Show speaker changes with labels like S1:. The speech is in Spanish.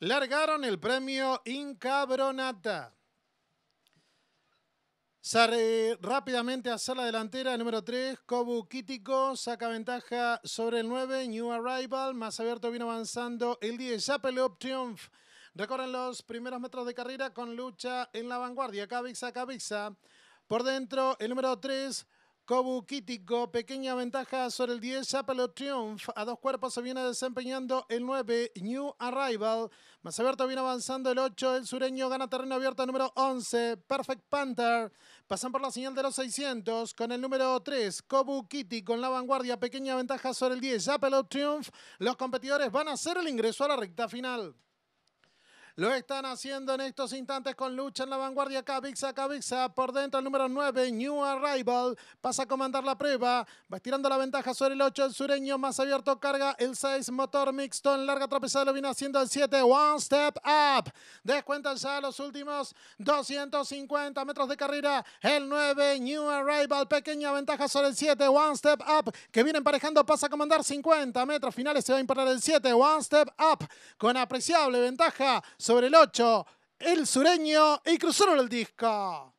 S1: largaron el premio Incabronata. Sale rápidamente hacia la delantera, el número 3, Kobu Kitiko, saca ventaja sobre el 9, New Arrival, más abierto vino avanzando el 10, Zapelop Triumph. Recorren los primeros metros de carrera con lucha en la vanguardia, a cabeza, Por dentro, el número 3, Kobu pequeña ventaja sobre el 10, Apple Triumph. A dos cuerpos se viene desempeñando el 9, New Arrival. más abierto viene avanzando el 8, el sureño gana terreno abierto número 11, Perfect Panther. Pasan por la señal de los 600 con el número 3, Kobu con la vanguardia. Pequeña ventaja sobre el 10, Apple Triumph. Los competidores van a hacer el ingreso a la recta final. Lo están haciendo en estos instantes con lucha en la vanguardia. Cabixa, Cabixa por dentro el número 9, New Arrival. Pasa a comandar la prueba. Va tirando la ventaja sobre el 8, el sureño más abierto. Carga el 6, motor mixto en larga tropezada. Lo viene haciendo el 7, One Step Up. Descuentan ya los últimos 250 metros de carrera. El 9, New Pequeña ventaja sobre el 7. One Step Up que viene emparejando. Pasa a comandar 50 metros finales. Se va a imponer el 7. One Step Up con apreciable ventaja sobre el 8. El sureño y cruzaron el disco.